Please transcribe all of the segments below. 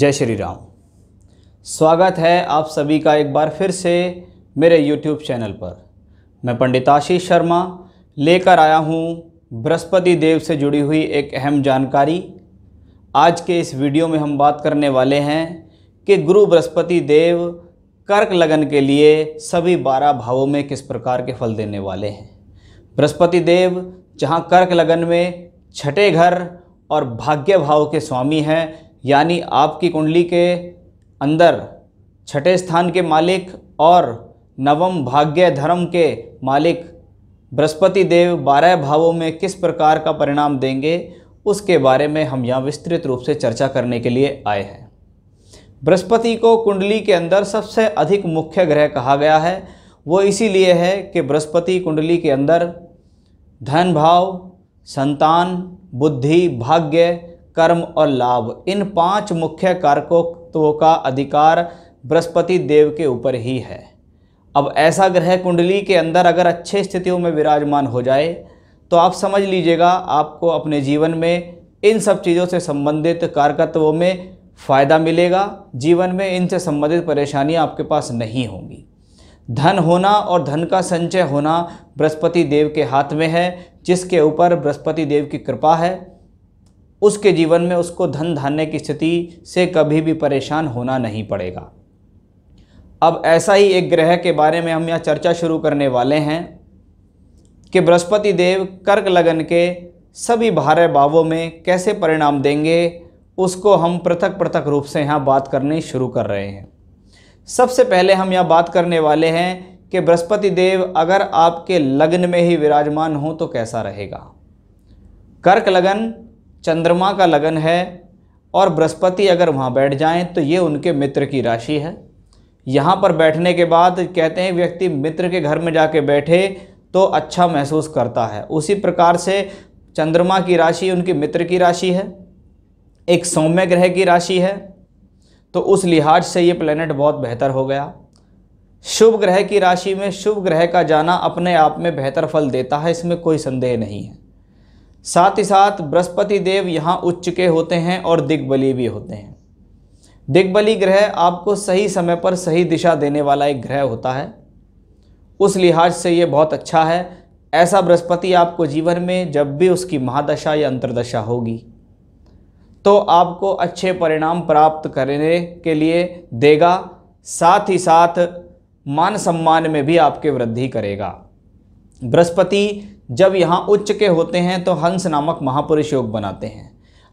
जय श्री राम स्वागत है आप सभी का एक बार फिर से मेरे YouTube चैनल पर मैं पंडित आशीष शर्मा लेकर आया हूँ बृहस्पति देव से जुड़ी हुई एक अहम जानकारी आज के इस वीडियो में हम बात करने वाले हैं कि गुरु बृहस्पति देव कर्क लगन के लिए सभी बारह भावों में किस प्रकार के फल देने वाले हैं बृहस्पति देव जहाँ कर्क लगन में छठे घर और भाग्य भाव के स्वामी हैं यानी आपकी कुंडली के अंदर छठे स्थान के मालिक और नवम भाग्य धर्म के मालिक बृहस्पति देव बारह भावों में किस प्रकार का परिणाम देंगे उसके बारे में हम यहाँ विस्तृत रूप से चर्चा करने के लिए आए हैं बृहस्पति को कुंडली के अंदर सबसे अधिक मुख्य ग्रह कहा गया है वो इसीलिए है कि बृहस्पति कुंडली के अंदर धन भाव संतान बुद्धि भाग्य कर्म और लाभ इन पांच मुख्य कारकों का अधिकार बृहस्पति देव के ऊपर ही है अब ऐसा ग्रह कुंडली के अंदर अगर अच्छे स्थितियों में विराजमान हो जाए तो आप समझ लीजिएगा आपको अपने जीवन में इन सब चीज़ों से संबंधित कारकत्वों में फ़ायदा मिलेगा जीवन में इनसे संबंधित परेशानियां आपके पास नहीं होंगी धन होना और धन का संचय होना बृहस्पति देव के हाथ में है जिसके ऊपर बृहस्पति देव की कृपा है उसके जीवन में उसको धन धान्य की स्थिति से कभी भी परेशान होना नहीं पड़ेगा अब ऐसा ही एक ग्रह के बारे में हम यह चर्चा शुरू करने वाले हैं कि बृहस्पति देव कर्क लगन के सभी भारे भावों में कैसे परिणाम देंगे उसको हम पृथक पृथक रूप से यहाँ बात करनी शुरू कर रहे हैं सबसे पहले हम यह बात करने वाले हैं कि बृहस्पति देव अगर आपके लग्न में ही विराजमान हो तो कैसा रहेगा कर्क लगन चंद्रमा का लगन है और बृहस्पति अगर वहाँ बैठ जाएं तो ये उनके मित्र की राशि है यहाँ पर बैठने के बाद कहते हैं व्यक्ति मित्र के घर में जाके बैठे तो अच्छा महसूस करता है उसी प्रकार से चंद्रमा की राशि उनके मित्र की राशि है एक सौम्य ग्रह की राशि है तो उस लिहाज से ये प्लेनेट बहुत बेहतर हो गया शुभ ग्रह की राशि में शुभ ग्रह का जाना अपने आप में बेहतर फल देता है इसमें कोई संदेह नहीं है साथ ही साथ बृहस्पति देव यहाँ उच्च के होते हैं और दिग्बली भी होते हैं दिग्बली ग्रह आपको सही समय पर सही दिशा देने वाला एक ग्रह होता है उस लिहाज से ये बहुत अच्छा है ऐसा बृहस्पति आपको जीवन में जब भी उसकी महादशा या अंतर्दशा होगी तो आपको अच्छे परिणाम प्राप्त करने के लिए देगा साथ ही साथ मान सम्मान में भी आपके वृद्धि करेगा बृहस्पति जब यहाँ उच्च के होते हैं तो हंस नामक महापुरुष योग बनाते हैं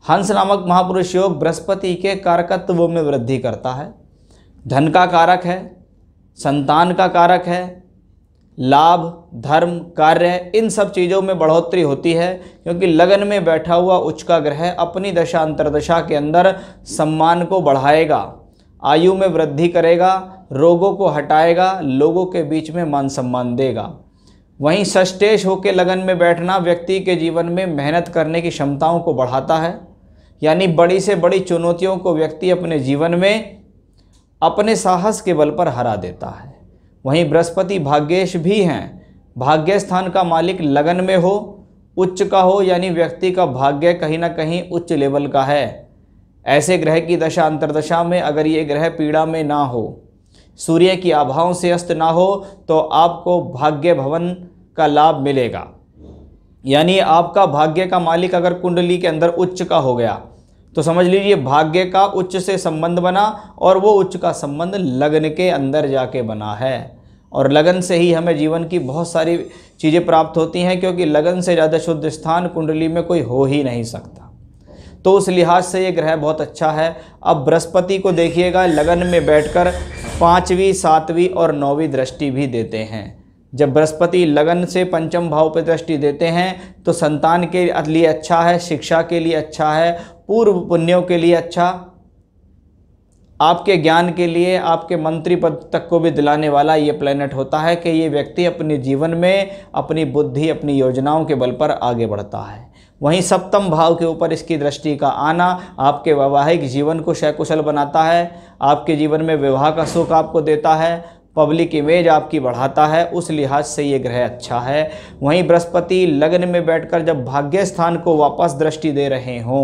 हंस नामक महापुरुष योग बृहस्पति के कारकत्व में वृद्धि करता है धन का कारक है संतान का कारक है लाभ धर्म कार्य इन सब चीज़ों में बढ़ोतरी होती है क्योंकि लगन में बैठा हुआ उच्च का ग्रह अपनी दशा अंतरदशा के अंदर सम्मान को बढ़ाएगा आयु में वृद्धि करेगा रोगों को हटाएगा लोगों के बीच में मान सम्मान देगा वहीं सष्टेश होकर लगन में बैठना व्यक्ति के जीवन में मेहनत करने की क्षमताओं को बढ़ाता है यानी बड़ी से बड़ी चुनौतियों को व्यक्ति अपने जीवन में अपने साहस के बल पर हरा देता है वहीं बृहस्पति भाग्येश भी हैं भाग्य स्थान का मालिक लगन में हो उच्च का हो यानी व्यक्ति का भाग्य कहीं ना कहीं उच्च लेवल का है ऐसे ग्रह की दशा अंतरदशा में अगर ये ग्रह पीड़ा में ना हो सूर्य की आभाओं से अस्त ना हो तो आपको भाग्य भवन का लाभ मिलेगा यानी आपका भाग्य का मालिक अगर कुंडली के अंदर उच्च का हो गया तो समझ लीजिए भाग्य का उच्च से संबंध बना और वो उच्च का संबंध लगन के अंदर जाके बना है और लगन से ही हमें जीवन की बहुत सारी चीज़ें प्राप्त होती हैं क्योंकि लगन से ज़्यादा शुद्ध स्थान कुंडली में कोई हो ही नहीं सकता तो उस लिहाज से ये ग्रह बहुत अच्छा है अब बृहस्पति को देखिएगा लगन में बैठकर पाँचवीं सातवीं और नौवीं दृष्टि भी देते हैं जब बृहस्पति लगन से पंचम भाव पर दृष्टि देते हैं तो संतान के लिए अच्छा है शिक्षा के लिए अच्छा है पूर्व पुण्यों के लिए अच्छा आपके ज्ञान के लिए आपके मंत्री पद तक को भी दिलाने वाला ये प्लेनेट होता है कि ये व्यक्ति अपने जीवन में अपनी बुद्धि अपनी योजनाओं के बल पर आगे बढ़ता है वहीं सप्तम भाव के ऊपर इसकी दृष्टि का आना आपके वैवाहिक जीवन को सकुशल बनाता है आपके जीवन में विवाह का सुख आपको देता है पब्लिक इमेज आपकी बढ़ाता है उस लिहाज से ये ग्रह अच्छा है वहीं बृहस्पति लग्न में बैठकर जब भाग्य स्थान को वापस दृष्टि दे रहे हों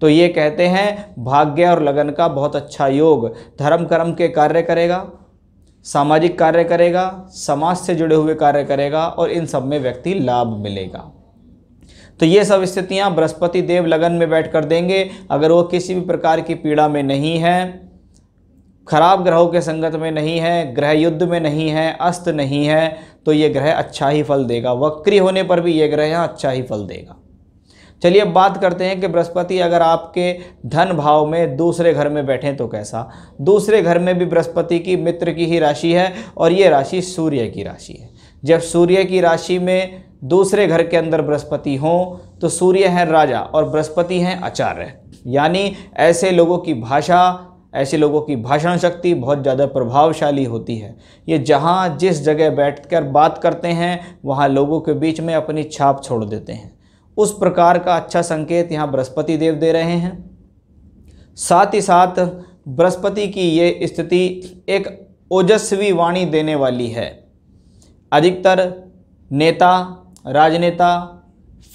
तो ये कहते हैं भाग्य और लगन का बहुत अच्छा योग धर्म कर्म के कार्य करेगा सामाजिक कार्य करेगा समाज से जुड़े हुए कार्य करेगा और इन सब में व्यक्ति लाभ मिलेगा तो ये सब स्थितियाँ बृहस्पति देव लगन में बैठ कर देंगे अगर वो किसी भी प्रकार की पीड़ा में नहीं है खराब ग्रहों के संगत में नहीं है ग्रह युद्ध में नहीं है अस्त नहीं है तो ये ग्रह अच्छा ही फल देगा वक्री होने पर भी ये ग्रह यहाँ अच्छा ही फल देगा चलिए अब बात करते हैं कि बृहस्पति अगर आपके धन भाव में दूसरे घर में बैठें तो कैसा दूसरे घर में भी बृहस्पति की मित्र की ही राशि है और ये राशि सूर्य की राशि है जब सूर्य की राशि में दूसरे घर के अंदर बृहस्पति हों तो सूर्य हैं राजा और बृहस्पति हैं आचार्य यानी ऐसे लोगों की भाषा ऐसे लोगों की भाषण शक्ति बहुत ज़्यादा प्रभावशाली होती है ये जहाँ जिस जगह बैठकर बात करते हैं वहाँ लोगों के बीच में अपनी छाप छोड़ देते हैं उस प्रकार का अच्छा संकेत यहाँ बृहस्पति देव दे रहे हैं साथ ही साथ बृहस्पति की ये स्थिति एक ओजस्वी वाणी देने वाली है अधिकतर नेता राजनेता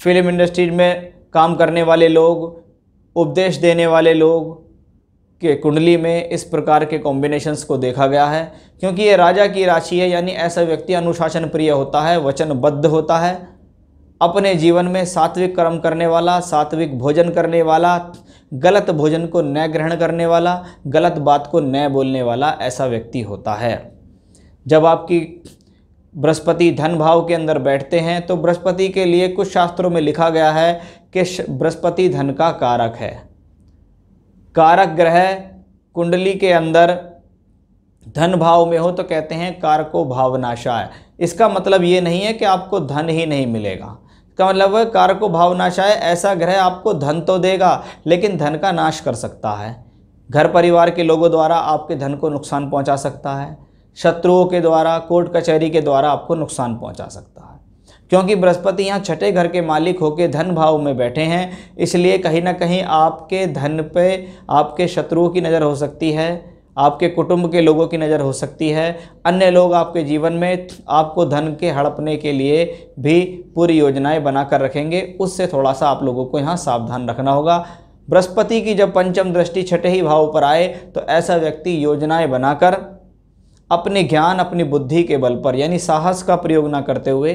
फिल्म इंडस्ट्री में काम करने वाले लोग उपदेश देने वाले लोग के कुंडली में इस प्रकार के कॉम्बिनेशंस को देखा गया है क्योंकि ये राजा की राशि है यानी ऐसा व्यक्ति अनुशासन प्रिय होता है वचनबद्ध होता है अपने जीवन में सात्विक कर्म करने वाला सात्विक भोजन करने वाला गलत भोजन को न ग्रहण करने वाला गलत बात को न बोलने वाला ऐसा व्यक्ति होता है जब आपकी बृहस्पति धन भाव के अंदर बैठते हैं तो बृहस्पति के लिए कुछ शास्त्रों में लिखा गया है कि बृहस्पति धन का कारक है कारक ग्रह कुंडली के अंदर धन भाव में हो तो कहते हैं कारको भावनाशा है इसका मतलब ये नहीं है कि आपको धन ही नहीं मिलेगा इसका मतलब है कारको है ऐसा ग्रह आपको धन तो देगा लेकिन धन का नाश कर सकता है घर परिवार के लोगों द्वारा आपके धन को नुकसान पहुंचा सकता है शत्रुओं के द्वारा कोर्ट कचहरी के द्वारा आपको नुकसान पहुंचा सकता है क्योंकि बृहस्पति यहाँ छठे घर के मालिक होकर धन भाव में बैठे हैं इसलिए कहीं ना कहीं आपके धन पे आपके शत्रुओं की नज़र हो सकती है आपके कुटुंब के लोगों की नज़र हो सकती है अन्य लोग आपके जीवन में आपको धन के हड़पने के लिए भी पूरी योजनाएं बना कर रखेंगे उससे थोड़ा सा आप लोगों को यहाँ सावधान रखना होगा बृहस्पति की जब पंचम दृष्टि छठे ही भाव पर आए तो ऐसा व्यक्ति योजनाएं बनाकर अपने ज्ञान अपनी बुद्धि के बल पर यानी साहस का प्रयोग ना करते हुए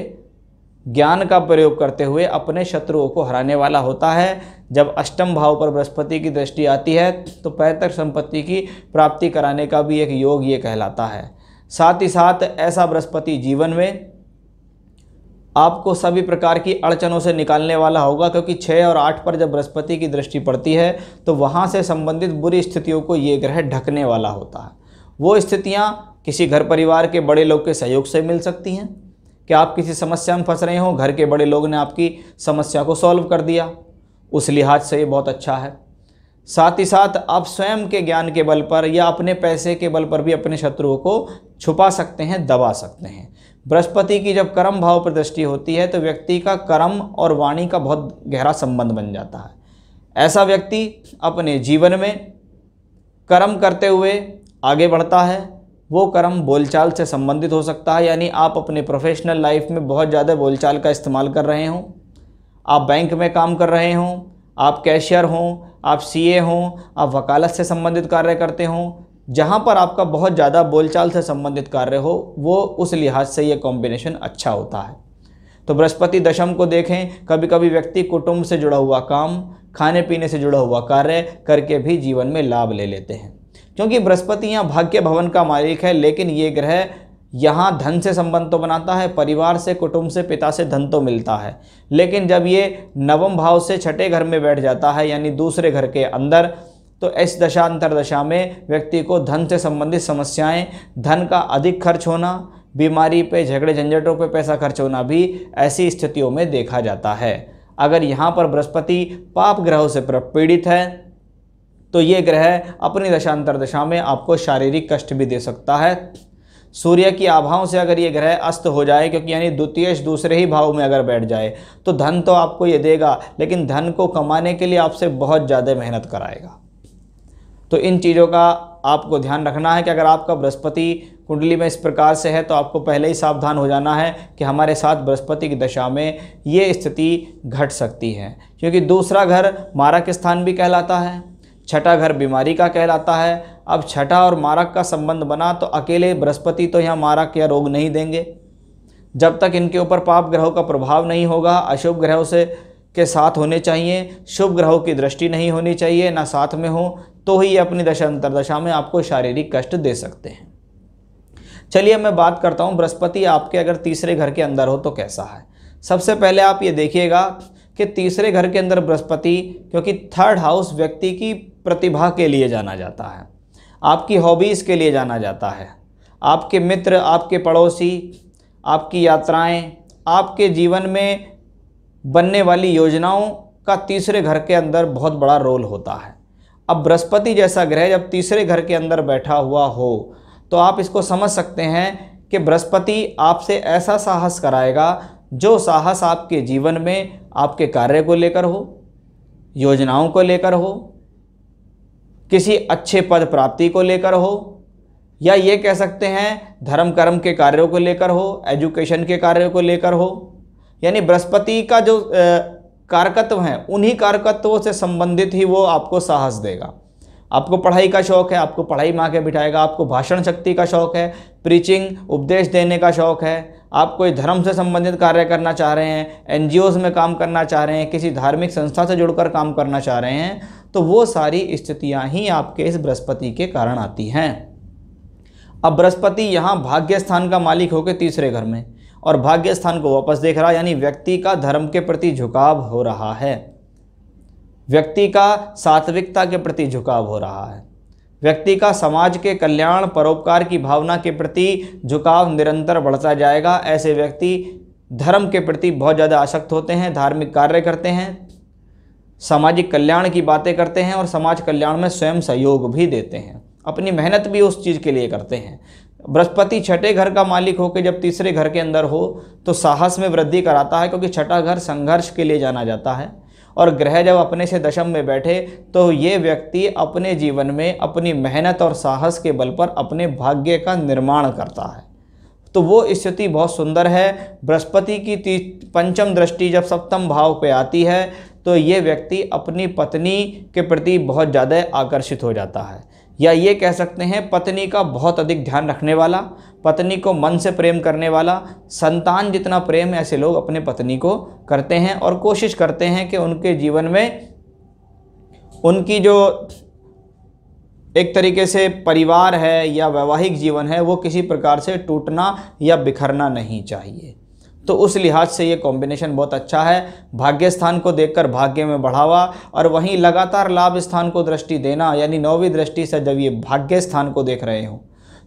ज्ञान का प्रयोग करते हुए अपने शत्रुओं को हराने वाला होता है जब अष्टम भाव पर बृहस्पति की दृष्टि आती है तो पैतृक संपत्ति की प्राप्ति कराने का भी एक योग ये कहलाता है साथ ही साथ ऐसा बृहस्पति जीवन में आपको सभी प्रकार की अड़चनों से निकालने वाला होगा क्योंकि छः और आठ पर जब बृहस्पति की दृष्टि पड़ती है तो वहाँ से संबंधित बुरी स्थितियों को ये ग्रह ढकने वाला होता है वो स्थितियाँ किसी घर परिवार के बड़े लोग के सहयोग से मिल सकती हैं कि आप किसी समस्या में फंस रहे हो घर के बड़े लोग ने आपकी समस्या को सॉल्व कर दिया उस लिहाज से ये बहुत अच्छा है साथ ही साथ आप स्वयं के ज्ञान के बल पर या अपने पैसे के बल पर भी अपने शत्रुओं को छुपा सकते हैं दबा सकते हैं बृहस्पति की जब कर्म भाव पर दृष्टि होती है तो व्यक्ति का कर्म और वाणी का बहुत गहरा संबंध बन जाता है ऐसा व्यक्ति अपने जीवन में कर्म करते हुए आगे बढ़ता है वो कर्म बोलचाल से संबंधित हो सकता है यानी आप अपने प्रोफेशनल लाइफ में बहुत ज़्यादा बोलचाल का इस्तेमाल कर रहे हों आप बैंक में काम कर रहे हों आप कैशियर हों आप सीए हों आप वकालत से संबंधित कार्य करते हों जहाँ पर आपका बहुत ज़्यादा बोलचाल से संबंधित कार्य हो वो उस लिहाज से ये कॉम्बिनेशन अच्छा होता है तो बृहस्पति दशम को देखें कभी कभी व्यक्ति कुटुंब से जुड़ा हुआ काम खाने पीने से जुड़ा हुआ कार्य करके भी जीवन में लाभ ले लेते हैं क्योंकि बृहस्पति यहाँ भाग्य भवन का मालिक है लेकिन ये ग्रह यहाँ धन से संबंध तो बनाता है परिवार से कुटुंब से पिता से धन तो मिलता है लेकिन जब ये नवम भाव से छठे घर में बैठ जाता है यानी दूसरे घर के अंदर तो इस दशा अंतर दशा में व्यक्ति को धन से संबंधित समस्याएं धन का अधिक खर्च होना बीमारी पे झगड़े झंझटों पे पैसा खर्च होना भी ऐसी स्थितियों में देखा जाता है अगर यहाँ पर बृहस्पति पाप ग्रहों से पीड़ित है तो ये ग्रह अपनी दशांतर दशा में आपको शारीरिक कष्ट भी दे सकता है सूर्य की आभाओं से अगर ये ग्रह अस्त हो जाए क्योंकि यानी द्वितीय दूसरे ही भाव में अगर बैठ जाए तो धन तो आपको ये देगा लेकिन धन को कमाने के लिए आपसे बहुत ज़्यादा मेहनत कराएगा तो इन चीज़ों का आपको ध्यान रखना है कि अगर आपका बृहस्पति कुंडली में इस प्रकार से है तो आपको पहले ही सावधान हो जाना है कि हमारे साथ बृहस्पति की दशा में ये स्थिति घट सकती है क्योंकि दूसरा घर मारक स्थान भी कहलाता है छठा घर बीमारी का कहलाता है अब छठा और मारक का संबंध बना तो अकेले बृहस्पति तो यहाँ मारक या रोग नहीं देंगे जब तक इनके ऊपर पाप ग्रहों का प्रभाव नहीं होगा अशुभ ग्रहों से के साथ होने चाहिए शुभ ग्रहों की दृष्टि नहीं होनी चाहिए ना साथ में हो तो ही ये अपनी दशा अंतरदशा में आपको शारीरिक कष्ट दे सकते हैं चलिए मैं बात करता हूँ बृहस्पति आपके अगर तीसरे घर के अंदर हो तो कैसा है सबसे पहले आप ये देखिएगा कि तीसरे घर के अंदर बृहस्पति क्योंकि थर्ड हाउस व्यक्ति की प्रतिभा के लिए जाना जाता है आपकी हॉबीज़ के लिए जाना जाता है आपके मित्र आपके पड़ोसी आपकी यात्राएं, आपके जीवन में बनने वाली योजनाओं का तीसरे घर के अंदर बहुत बड़ा रोल होता है अब बृहस्पति जैसा ग्रह जब तीसरे घर के अंदर बैठा हुआ हो तो आप इसको समझ सकते हैं कि बृहस्पति आपसे ऐसा साहस कराएगा जो साहस आपके जीवन में आपके कार्य को लेकर हो योजनाओं को लेकर हो किसी अच्छे पद प्राप्ति को लेकर हो या ये कह सकते हैं धर्म कर्म के कार्यों को लेकर हो एजुकेशन के कार्यों को लेकर हो यानी बृहस्पति का जो कारकत्व है उन्हीं कारकत्वों से संबंधित ही वो आपको साहस देगा आपको पढ़ाई का शौक़ है आपको पढ़ाई माँ के बिठाएगा आपको भाषण शक्ति का शौक़ है प्रीचिंग उपदेश देने का शौक़ है आप कोई धर्म से संबंधित कार्य करना चाह रहे हैं एनजीओज में काम करना चाह रहे हैं किसी धार्मिक संस्था से जुड़कर काम करना चाह रहे हैं तो वो सारी स्थितियाँ ही आपके इस बृहस्पति के कारण आती हैं अब बृहस्पति यहाँ भाग्य स्थान का मालिक होकर तीसरे घर में और भाग्य स्थान को वापस देख रहा है यानी व्यक्ति का धर्म के प्रति झुकाव हो रहा है व्यक्ति का सात्विकता के प्रति झुकाव हो रहा है व्यक्ति का समाज के कल्याण परोपकार की भावना के प्रति झुकाव निरंतर बढ़ता जाएगा ऐसे व्यक्ति धर्म के प्रति बहुत ज़्यादा आसक्त होते हैं धार्मिक कार्य करते हैं सामाजिक कल्याण की बातें करते हैं और समाज कल्याण में स्वयं सहयोग भी देते हैं अपनी मेहनत भी उस चीज़ के लिए करते हैं बृहस्पति छठे घर का मालिक होकर जब तीसरे घर के अंदर हो तो साहस में वृद्धि कराता है क्योंकि छठा घर संघर्ष के लिए जाना जाता है और ग्रह जब अपने से दशम में बैठे तो ये व्यक्ति अपने जीवन में अपनी मेहनत और साहस के बल पर अपने भाग्य का निर्माण करता है तो वो स्थिति बहुत सुंदर है बृहस्पति की पंचम दृष्टि जब सप्तम भाव पे आती है तो ये व्यक्ति अपनी पत्नी के प्रति बहुत ज़्यादा आकर्षित हो जाता है या ये कह सकते हैं पत्नी का बहुत अधिक ध्यान रखने वाला पत्नी को मन से प्रेम करने वाला संतान जितना प्रेम ऐसे लोग अपने पत्नी को करते हैं और कोशिश करते हैं कि उनके जीवन में उनकी जो एक तरीके से परिवार है या वैवाहिक जीवन है वो किसी प्रकार से टूटना या बिखरना नहीं चाहिए तो उस लिहाज से ये कॉम्बिनेशन बहुत अच्छा है भाग्य स्थान को देखकर भाग्य में बढ़ावा और वहीं लगातार लाभ स्थान को दृष्टि देना यानी नौवीं दृष्टि से जब ये भाग्य स्थान को देख रहे हों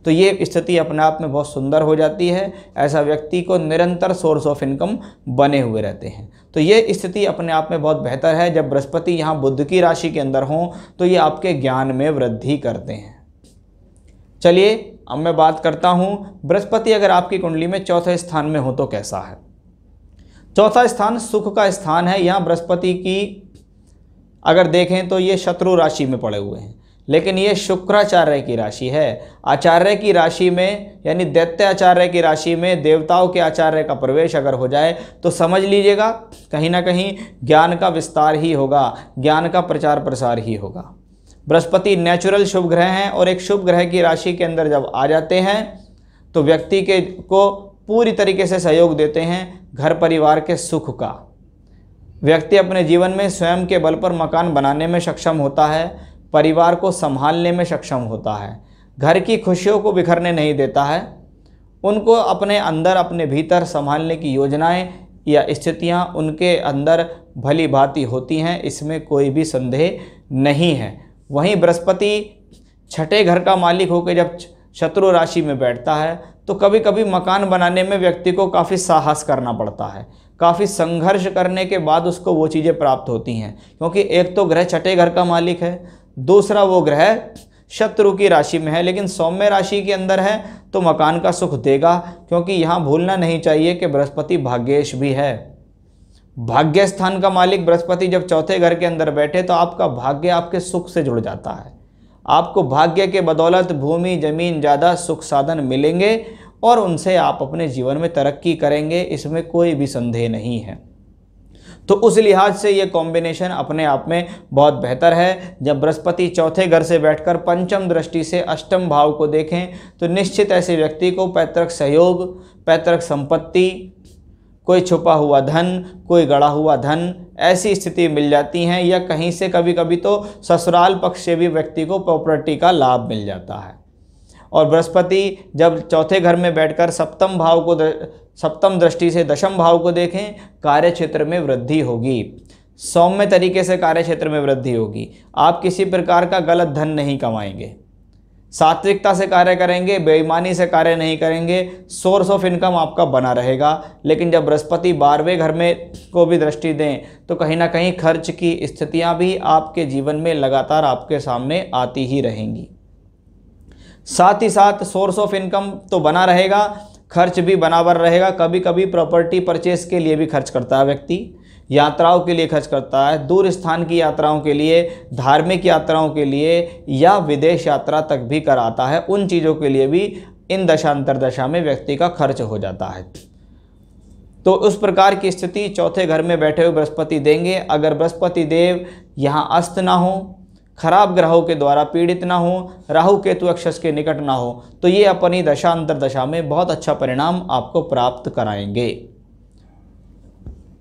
तो ये स्थिति अपने आप में बहुत सुंदर हो जाती है ऐसा व्यक्ति को निरंतर सोर्स ऑफ इनकम बने हुए रहते हैं तो ये स्थिति अपने आप में बहुत बेहतर है जब बृहस्पति यहाँ बुद्ध की राशि के अंदर हों तो ये आपके ज्ञान में वृद्धि करते हैं चलिए अब मैं बात करता हूँ बृहस्पति अगर आपकी कुंडली में चौथे स्थान में हो तो कैसा है चौथा स्थान सुख का स्थान है यहाँ बृहस्पति की अगर देखें तो ये शत्रु राशि में पड़े हुए हैं लेकिन ये शुक्राचार्य की राशि है आचार्य की राशि में यानी दैत्य आचार्य की राशि में देवताओं के आचार्य का प्रवेश अगर हो जाए तो समझ लीजिएगा कहीं ना कहीं ज्ञान का विस्तार ही होगा ज्ञान का प्रचार प्रसार ही होगा बृहस्पति नेचुरल शुभ ग्रह हैं और एक शुभ ग्रह की राशि के अंदर जब आ जाते हैं तो व्यक्ति के को पूरी तरीके से सहयोग देते हैं घर परिवार के सुख का व्यक्ति अपने जीवन में स्वयं के बल पर मकान बनाने में सक्षम होता है परिवार को संभालने में सक्षम होता है घर की खुशियों को बिखरने नहीं देता है उनको अपने अंदर अपने भीतर संभालने की योजनाएं या स्थितियां उनके अंदर भली भांति होती हैं इसमें कोई भी संदेह नहीं है वहीं बृहस्पति छठे घर का मालिक होकर जब शत्रु राशि में बैठता है तो कभी कभी मकान बनाने में व्यक्ति को काफ़ी साहस करना पड़ता है काफ़ी संघर्ष करने के बाद उसको वो चीज़ें प्राप्त होती हैं क्योंकि एक तो ग्रह छठे घर का मालिक है दूसरा वो ग्रह शत्रु की राशि में है लेकिन सौम्य राशि के अंदर है तो मकान का सुख देगा क्योंकि यहाँ भूलना नहीं चाहिए कि बृहस्पति भाग्येश भी है भाग्य स्थान का मालिक बृहस्पति जब चौथे घर के अंदर बैठे तो आपका भाग्य आपके सुख से जुड़ जाता है आपको भाग्य के बदौलत भूमि जमीन ज़्यादा सुख साधन मिलेंगे और उनसे आप अपने जीवन में तरक्की करेंगे इसमें कोई भी संदेह नहीं है तो उस लिहाज से ये कॉम्बिनेशन अपने आप में बहुत बेहतर है जब बृहस्पति चौथे घर से बैठकर पंचम दृष्टि से अष्टम भाव को देखें तो निश्चित ऐसे व्यक्ति को पैतृक सहयोग पैतृक संपत्ति कोई छुपा हुआ धन कोई गड़ा हुआ धन ऐसी स्थिति मिल जाती हैं या कहीं से कभी कभी तो ससुराल पक्ष से भी व्यक्ति को प्रॉपर्टी का लाभ मिल जाता है और बृहस्पति जब चौथे घर में बैठकर सप्तम भाव को दर, सप्तम दृष्टि से दशम भाव को देखें कार्य क्षेत्र में वृद्धि होगी सौम्य तरीके से कार्य क्षेत्र में वृद्धि होगी आप किसी प्रकार का गलत धन नहीं कमाएंगे सात्विकता से कार्य करेंगे बेईमानी से कार्य नहीं करेंगे सोर्स ऑफ इनकम आपका बना रहेगा लेकिन जब बृहस्पति बारहवें घर में को भी दृष्टि दें तो कहीं ना कहीं खर्च की स्थितियां भी आपके जीवन में लगातार आपके सामने आती ही रहेंगी साथ ही साथ सोर्स ऑफ इनकम तो बना रहेगा खर्च भी बराबर रहेगा कभी कभी प्रॉपर्टी परचेस के लिए भी खर्च करता है व्यक्ति यात्राओं के लिए खर्च करता है दूर स्थान की यात्राओं के लिए धार्मिक यात्राओं के लिए या विदेश यात्रा तक भी कराता है उन चीज़ों के लिए भी इन दशांतर दशा में व्यक्ति का खर्च हो जाता है तो उस प्रकार की स्थिति चौथे घर में बैठे हुए बृहस्पति देंगे अगर बृहस्पति देव यहाँ अस्त ना हो खराब ग्रहों के द्वारा पीड़ित ना हो राहु केतु अक्षस के निकट ना हो तो ये अपनी अंतर दशा में बहुत अच्छा परिणाम आपको प्राप्त कराएंगे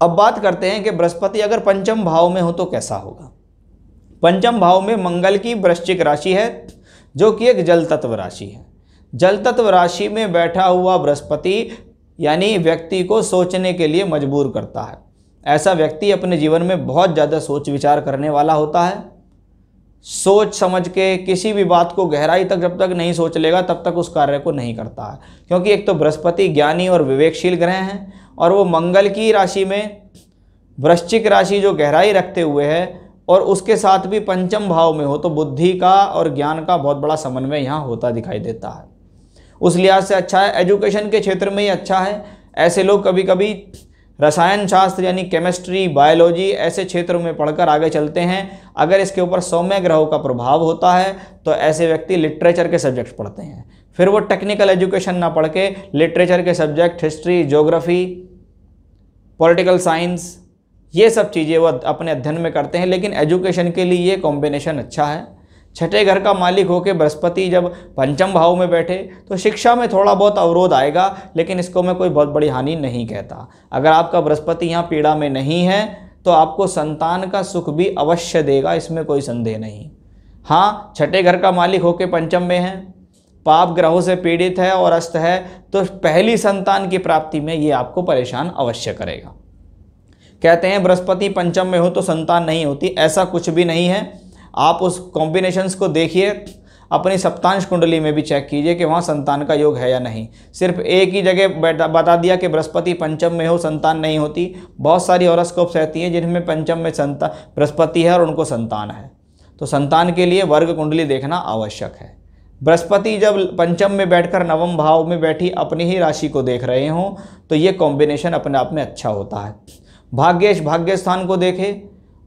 अब बात करते हैं कि बृहस्पति अगर पंचम भाव में हो तो कैसा होगा पंचम भाव में मंगल की वृश्चिक राशि है जो कि एक जल तत्व राशि है जल तत्व राशि में बैठा हुआ बृहस्पति यानी व्यक्ति को सोचने के लिए मजबूर करता है ऐसा व्यक्ति अपने जीवन में बहुत ज़्यादा सोच विचार करने वाला होता है सोच समझ के किसी भी बात को गहराई तक जब तक नहीं सोच लेगा तब तक उस कार्य को नहीं करता है क्योंकि एक तो बृहस्पति ज्ञानी और विवेकशील ग्रह हैं और वो मंगल की राशि में वृश्चिक राशि जो गहराई रखते हुए है और उसके साथ भी पंचम भाव में हो तो बुद्धि का और ज्ञान का बहुत बड़ा समन्वय यहाँ होता दिखाई देता है उस लिहाज से अच्छा है एजुकेशन के क्षेत्र में ही अच्छा है ऐसे लोग कभी कभी रसायन शास्त्र यानी केमिस्ट्री बायोलॉजी ऐसे क्षेत्रों में पढ़कर आगे चलते हैं अगर इसके ऊपर सौम्य ग्रहों का प्रभाव होता है तो ऐसे व्यक्ति लिटरेचर के सब्जेक्ट पढ़ते हैं फिर वो टेक्निकल एजुकेशन ना पढ़ के लिटरेचर के subject history geography political science ये सब चीज़ें वह अपने अध्ययन में करते हैं लेकिन एजुकेशन के लिए ये कॉम्बिनेशन अच्छा है छठे घर का मालिक होकर बृहस्पति जब पंचम भाव में बैठे तो शिक्षा में थोड़ा बहुत अवरोध आएगा लेकिन इसको मैं कोई बहुत बड़ी हानि नहीं कहता अगर आपका बृहस्पति यहाँ पीड़ा में नहीं है तो आपको संतान का सुख भी अवश्य देगा इसमें कोई संदेह नहीं हाँ छठे घर का मालिक के पंचम में है पाप ग्रहों से पीड़ित है और अस्त है तो पहली संतान की प्राप्ति में ये आपको परेशान अवश्य करेगा कहते हैं बृहस्पति पंचम में हो तो संतान नहीं होती ऐसा कुछ भी नहीं है आप उस कॉम्बिनेशंस को देखिए अपनी सप्तांश कुंडली में भी चेक कीजिए कि वहाँ संतान का योग है या नहीं सिर्फ एक ही जगह बता दिया कि बृहस्पति पंचम में हो संतान नहीं होती बहुत सारी औरस्कोप्स रहती हैं जिनमें पंचम में संता बृहस्पति है और उनको संतान है तो संतान के लिए वर्ग कुंडली देखना आवश्यक है बृहस्पति जब पंचम में बैठकर नवम भाव में बैठी अपनी ही राशि को देख रहे हों तो ये कॉम्बिनेशन अपने आप में अच्छा होता है भाग्येश भाग्य स्थान को देखे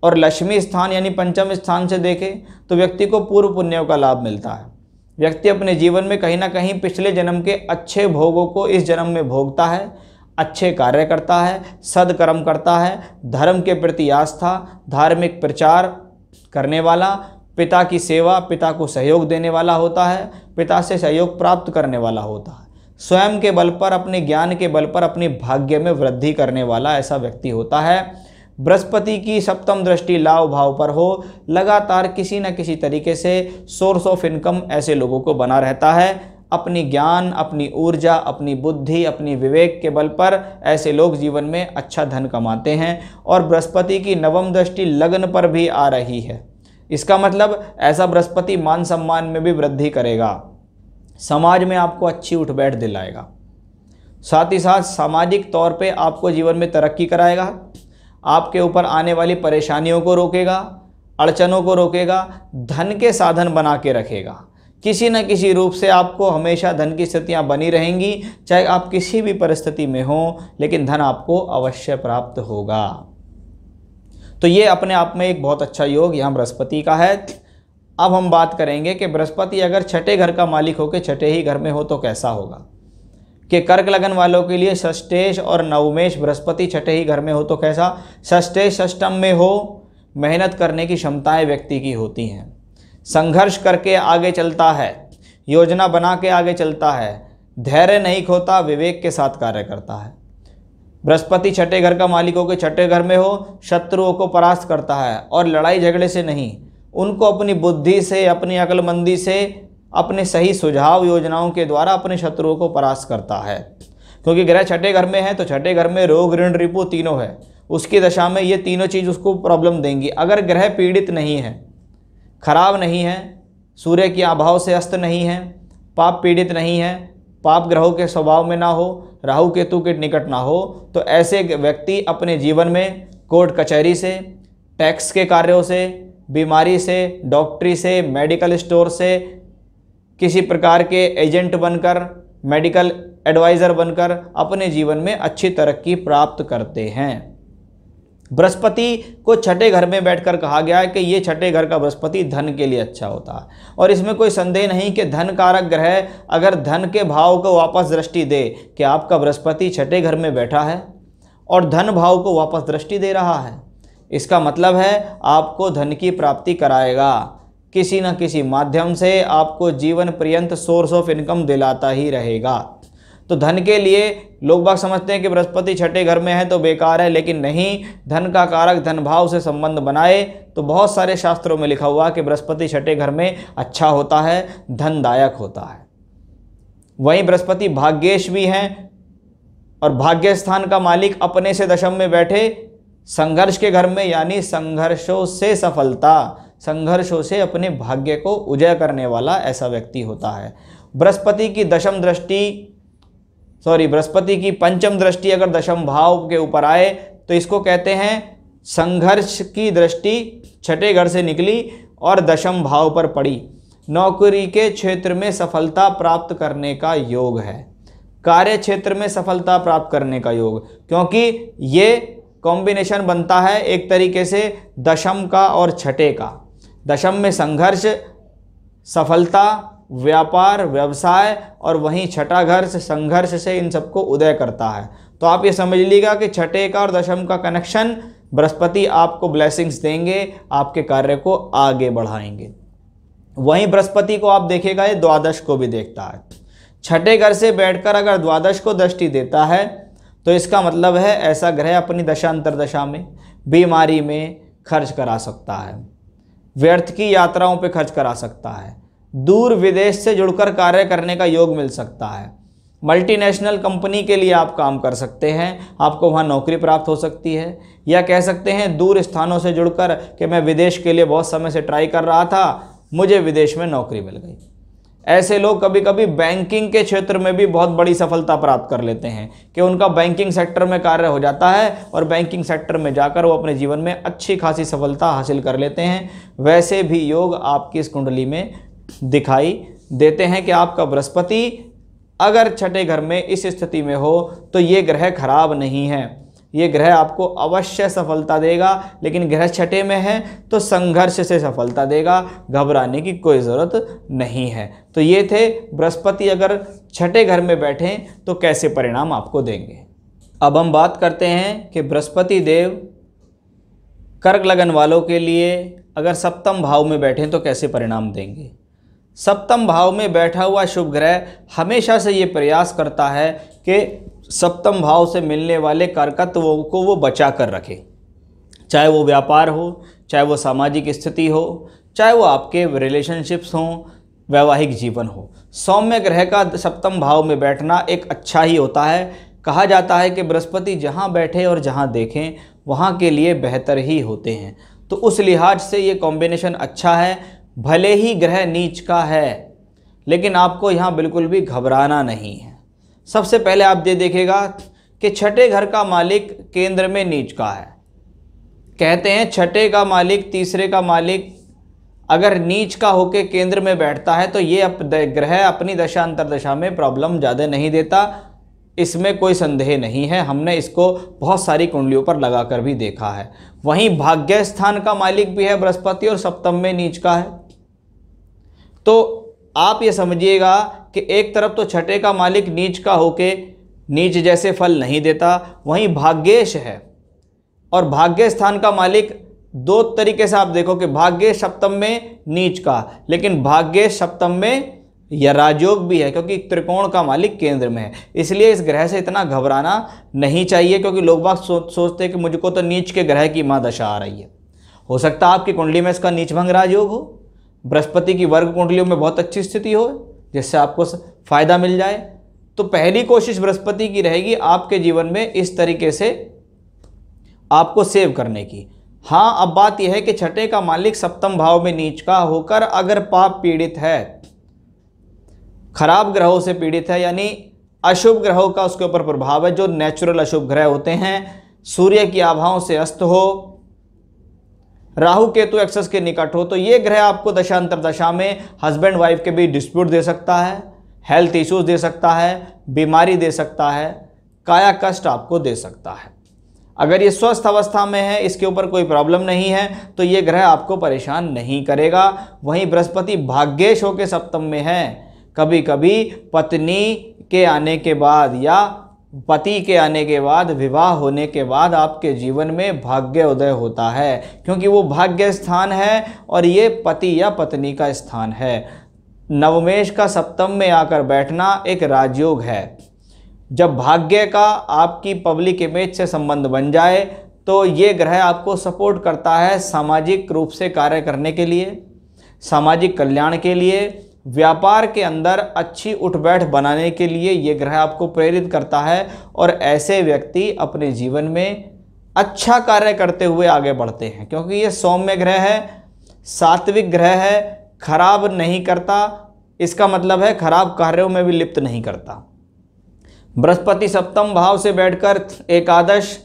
और लक्ष्मी स्थान यानी पंचम स्थान से देखे तो व्यक्ति को पूर्व पुण्यों का लाभ मिलता है व्यक्ति अपने जीवन में कहीं ना कहीं पिछले जन्म के अच्छे भोगों को इस जन्म में भोगता है अच्छे कार्य करता है सदकर्म करता है धर्म के प्रति आस्था धार्मिक प्रचार करने वाला पिता की सेवा पिता को सहयोग देने वाला होता है पिता से सहयोग प्राप्त करने वाला होता है स्वयं के बल पर अपने ज्ञान के बल पर अपने भाग्य में वृद्धि करने वाला ऐसा व्यक्ति होता है बृहस्पति की सप्तम दृष्टि लाभ भाव पर हो लगातार किसी न किसी तरीके से सोर्स ऑफ इनकम ऐसे लोगों को बना रहता है अपनी ज्ञान अपनी ऊर्जा अपनी बुद्धि अपनी विवेक के बल पर ऐसे लोग जीवन में अच्छा धन कमाते हैं और बृहस्पति की नवम दृष्टि लग्न पर भी आ रही है इसका मतलब ऐसा बृहस्पति मान सम्मान में भी वृद्धि करेगा समाज में आपको अच्छी उठ बैठ दिलाएगा साथ ही साथ सामाजिक तौर पे आपको जीवन में तरक्की कराएगा आपके ऊपर आने वाली परेशानियों को रोकेगा अड़चनों को रोकेगा धन के साधन बना के रखेगा किसी न किसी रूप से आपको हमेशा धन की स्थितियाँ बनी रहेंगी चाहे आप किसी भी परिस्थिति में हों लेकिन धन आपको अवश्य प्राप्त होगा तो ये अपने आप में एक बहुत अच्छा योग यहाँ बृहस्पति का है अब हम बात करेंगे कि बृहस्पति अगर छठे घर का मालिक होकर छठे ही घर में हो तो कैसा होगा कि कर्क लगन वालों के लिए षष्टेश और नवमेश बृहस्पति छठे ही घर में हो तो कैसा षष्टेश अष्टम में हो मेहनत करने की क्षमताएं व्यक्ति की होती हैं संघर्ष करके आगे चलता है योजना बना के आगे चलता है धैर्य नहीं खोता विवेक के साथ कार्य करता है बृहस्पति छठे घर का मालिक हो के छठे घर में हो शत्रुओं को परास्त करता है और लड़ाई झगड़े से नहीं उनको अपनी बुद्धि से अपनी अकलमंदी से अपने सही सुझाव योजनाओं के द्वारा अपने शत्रुओं को परास्त करता है क्योंकि ग्रह छठे घर में है तो छठे घर में रोग ऋण रिपो तीनों है उसकी दशा में ये तीनों चीज़ उसको प्रॉब्लम देंगी अगर ग्रह पीड़ित नहीं है खराब नहीं है सूर्य के अभाव से अस्त नहीं है पाप पीड़ित नहीं है पाप ग्रहों के स्वभाव में ना हो राहु केतु के निकट ना हो तो ऐसे व्यक्ति अपने जीवन में कोर्ट कचहरी से टैक्स के कार्यों से बीमारी से डॉक्टरी से मेडिकल स्टोर से किसी प्रकार के एजेंट बनकर मेडिकल एडवाइज़र बनकर अपने जीवन में अच्छी तरक्की प्राप्त करते हैं बृहस्पति को छठे घर में बैठकर कहा गया है कि ये छठे घर का बृहस्पति धन के लिए अच्छा होता है और इसमें कोई संदेह नहीं कि धन कारक ग्रह अगर धन के भाव को वापस दृष्टि दे कि आपका बृहस्पति छठे घर में बैठा है और धन भाव को वापस दृष्टि दे रहा है इसका मतलब है आपको धन की प्राप्ति कराएगा किसी न किसी माध्यम से आपको जीवन पर्यंत सोर्स ऑफ इनकम दिलाता ही रहेगा तो धन के लिए लोग बाग समझते हैं कि बृहस्पति छठे घर में है तो बेकार है लेकिन नहीं धन का कारक धन भाव से संबंध बनाए तो बहुत सारे शास्त्रों में लिखा हुआ कि बृहस्पति छठे घर में अच्छा होता है धनदायक होता है वहीं बृहस्पति भाग्येश भी हैं और भाग्य स्थान का मालिक अपने से दशम में बैठे संघर्ष के घर में यानी संघर्षों से सफलता संघर्षों से अपने भाग्य को उजय करने वाला ऐसा व्यक्ति होता है बृहस्पति की दशम दृष्टि सॉरी बृहस्पति की पंचम दृष्टि अगर दशम भाव के ऊपर आए तो इसको कहते हैं संघर्ष की दृष्टि छठे घर से निकली और दशम भाव पर पड़ी नौकरी के क्षेत्र में सफलता प्राप्त करने का योग है कार्य क्षेत्र में सफलता प्राप्त करने का योग क्योंकि ये कॉम्बिनेशन बनता है एक तरीके से दशम का और छठे का दशम में संघर्ष सफलता व्यापार व्यवसाय और वहीं छठा घर से संघर्ष से इन सबको उदय करता है तो आप ये समझ लीजिएगा कि छठे का और दशम का कनेक्शन बृहस्पति आपको ब्लेसिंग्स देंगे आपके कार्य को आगे बढ़ाएंगे वहीं बृहस्पति को आप देखेगा ये द्वादश को भी देखता है छठे घर से बैठकर अगर द्वादश को दृष्टि देता है तो इसका मतलब है ऐसा ग्रह अपनी दशांतर दशा में बीमारी में खर्च करा सकता है व्यर्थ की यात्राओं पर खर्च करा सकता है दूर विदेश से जुड़कर कार्य करने का योग मिल सकता है मल्टीनेशनल कंपनी के लिए आप काम कर सकते हैं आपको वहाँ नौकरी प्राप्त हो सकती है या कह सकते हैं दूर स्थानों से जुड़कर कि मैं विदेश के लिए बहुत समय से ट्राई कर रहा था मुझे विदेश में नौकरी मिल गई ऐसे लोग कभी कभी बैंकिंग के क्षेत्र में भी बहुत बड़ी सफलता प्राप्त कर लेते हैं कि उनका बैंकिंग सेक्टर में कार्य हो जाता है और बैंकिंग सेक्टर में जाकर वो अपने जीवन में अच्छी खासी सफलता हासिल कर लेते हैं वैसे भी योग आपकी इस कुंडली में दिखाई देते हैं कि आपका बृहस्पति अगर छठे घर में इस स्थिति में हो तो ये ग्रह खराब नहीं है ये ग्रह आपको अवश्य सफलता देगा लेकिन ग्रह छठे में है तो संघर्ष से सफलता देगा घबराने की कोई ज़रूरत नहीं है तो ये थे बृहस्पति अगर छठे घर में बैठें तो कैसे परिणाम आपको देंगे अब हम बात करते हैं कि बृहस्पति देव कर्क लगन वालों के लिए अगर सप्तम भाव में बैठें तो कैसे परिणाम देंगे सप्तम भाव में बैठा हुआ शुभ ग्रह हमेशा से ये प्रयास करता है कि सप्तम भाव से मिलने वाले कारकत्वों को वो बचा कर रखे चाहे वो व्यापार हो चाहे वो सामाजिक स्थिति हो चाहे वो आपके रिलेशनशिप्स हों वैवाहिक जीवन हो सौम्य ग्रह का सप्तम भाव में बैठना एक अच्छा ही होता है कहा जाता है कि बृहस्पति जहाँ बैठे और जहाँ देखें वहाँ के लिए बेहतर ही होते हैं तो उस लिहाज से ये कॉम्बिनेशन अच्छा है भले ही ग्रह नीच का है लेकिन आपको यहाँ बिल्कुल भी घबराना नहीं है सबसे पहले आप ये देखेगा कि छठे घर का मालिक केंद्र में नीच का है कहते हैं छठे का मालिक तीसरे का मालिक अगर नीच का होके केंद्र में बैठता है तो ये अप ग्रह अपनी दशा अंतरदशा में प्रॉब्लम ज़्यादा नहीं देता इसमें कोई संदेह नहीं है हमने इसको बहुत सारी कुंडलियों पर लगाकर भी देखा है वहीं भाग्य स्थान का मालिक भी है बृहस्पति और सप्तम में नीच का है तो आप ये समझिएगा कि एक तरफ तो छठे का मालिक नीच का होके नीच जैसे फल नहीं देता वहीं भाग्येश है और भाग्य स्थान का मालिक दो तरीके से आप देखो कि भाग्य सप्तम में नीच का लेकिन भाग्य सप्तम में यह राजयोग भी है क्योंकि त्रिकोण का मालिक केंद्र में है इसलिए इस ग्रह से इतना घबराना नहीं चाहिए क्योंकि लोग बाग सो, सोचते हैं कि मुझको तो नीच के ग्रह की माँ दशा आ रही है हो सकता है आपकी कुंडली में इसका नीच भंग राजयोग हो बृहस्पति की वर्ग कुंडलियों में बहुत अच्छी स्थिति हो जिससे आपको फ़ायदा मिल जाए तो पहली कोशिश बृहस्पति की रहेगी आपके जीवन में इस तरीके से आपको सेव करने की हाँ अब बात यह है कि छठे का मालिक सप्तम भाव में नीच का होकर अगर पाप पीड़ित है खराब ग्रहों से पीड़ित है यानी अशुभ ग्रहों का उसके ऊपर प्रभाव है जो नेचुरल अशुभ ग्रह होते हैं सूर्य की आभाओं से अस्त हो राहु केतु एक्सेस के निकट हो तो ये ग्रह आपको दशांतर दशा में हस्बैंड वाइफ के बीच डिस्प्यूट दे सकता है हेल्थ इश्यूज दे सकता है बीमारी दे सकता है काया कष्ट आपको दे सकता है अगर ये स्वस्थ अवस्था में है इसके ऊपर कोई प्रॉब्लम नहीं है तो ये ग्रह आपको परेशान नहीं करेगा वहीं बृहस्पति भाग्येश होकर सप्तम में है कभी कभी पत्नी के आने के बाद या पति के आने के बाद विवाह होने के बाद आपके जीवन में भाग्य उदय होता है क्योंकि वो भाग्य स्थान है और ये पति या पत्नी का स्थान है नवमेश का सप्तम में आकर बैठना एक राजयोग है जब भाग्य का आपकी पब्लिक इमेज से संबंध बन जाए तो ये ग्रह आपको सपोर्ट करता है सामाजिक रूप से कार्य करने के लिए सामाजिक कल्याण के लिए व्यापार के अंदर अच्छी उठ बैठ बनाने के लिए ये ग्रह आपको प्रेरित करता है और ऐसे व्यक्ति अपने जीवन में अच्छा कार्य करते हुए आगे बढ़ते हैं क्योंकि ये सौम्य ग्रह है सात्विक ग्रह है खराब नहीं करता इसका मतलब है खराब कार्यों में भी लिप्त नहीं करता बृहस्पति सप्तम भाव से बैठकर एकादश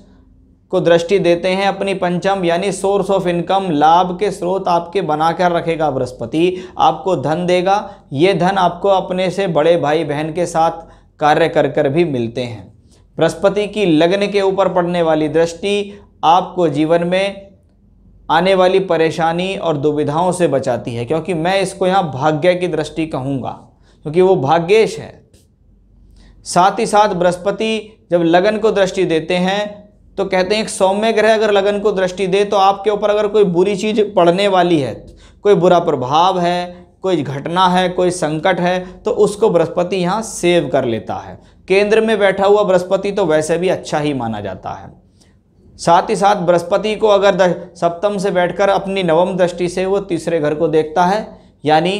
को दृष्टि देते हैं अपनी पंचम यानी सोर्स ऑफ इनकम लाभ के स्रोत आपके बनाकर रखेगा बृहस्पति आपको धन देगा ये धन आपको अपने से बड़े भाई बहन के साथ कार्य कर कर भी मिलते हैं बृहस्पति की लग्न के ऊपर पड़ने वाली दृष्टि आपको जीवन में आने वाली परेशानी और दुविधाओं से बचाती है क्योंकि मैं इसको यहाँ भाग्य की दृष्टि कहूँगा क्योंकि वो भाग्येश है साथ ही साथ बृहस्पति जब लगन को दृष्टि देते हैं तो कहते हैं एक सौम्य ग्रह अगर लगन को दृष्टि दे तो आपके ऊपर अगर कोई बुरी चीज़ पड़ने वाली है कोई बुरा प्रभाव है कोई घटना है कोई संकट है तो उसको बृहस्पति यहाँ सेव कर लेता है केंद्र में बैठा हुआ बृहस्पति तो वैसे भी अच्छा ही माना जाता है साथ ही साथ बृहस्पति को अगर सप्तम से बैठकर अपनी नवम दृष्टि से वो तीसरे घर को देखता है यानी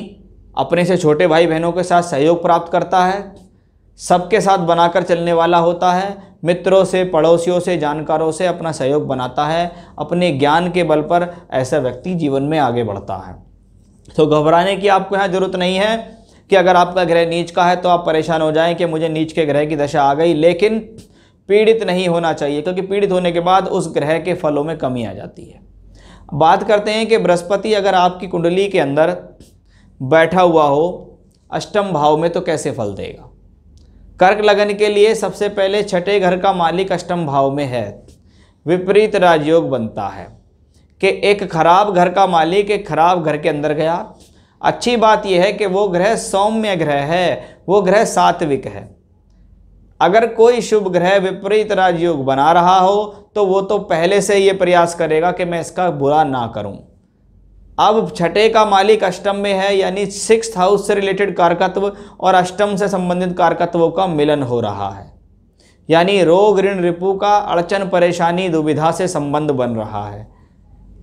अपने से छोटे भाई बहनों के साथ सहयोग प्राप्त करता है सबके साथ बनाकर चलने वाला होता है मित्रों से पड़ोसियों से जानकारों से अपना सहयोग बनाता है अपने ज्ञान के बल पर ऐसा व्यक्ति जीवन में आगे बढ़ता है तो घबराने की आपको यहाँ ज़रूरत नहीं है कि अगर आपका ग्रह नीच का है तो आप परेशान हो जाएं कि मुझे नीच के ग्रह की दशा आ गई लेकिन पीड़ित नहीं होना चाहिए क्योंकि पीड़ित होने के बाद उस ग्रह के फलों में कमी आ जाती है बात करते हैं कि बृहस्पति अगर आपकी कुंडली के अंदर बैठा हुआ हो अष्टम भाव में तो कैसे फल देगा कर्क लगन के लिए सबसे पहले छठे घर का मालिक अष्टम भाव में है विपरीत राजयोग बनता है कि एक खराब घर का मालिक एक खराब घर के अंदर गया अच्छी बात यह है कि वो ग्रह सौम्य ग्रह है वो ग्रह सात्विक है अगर कोई शुभ ग्रह विपरीत राजयोग बना रहा हो तो वो तो पहले से ये प्रयास करेगा कि मैं इसका बुरा ना करूं अब छठे का मालिक अष्टम में है यानी सिक्स हाउस से रिलेटेड कारकत्व और अष्टम से संबंधित कारकत्वों का मिलन हो रहा है यानी रोग ऋण रिपु का अड़चन परेशानी दुविधा से संबंध बन रहा है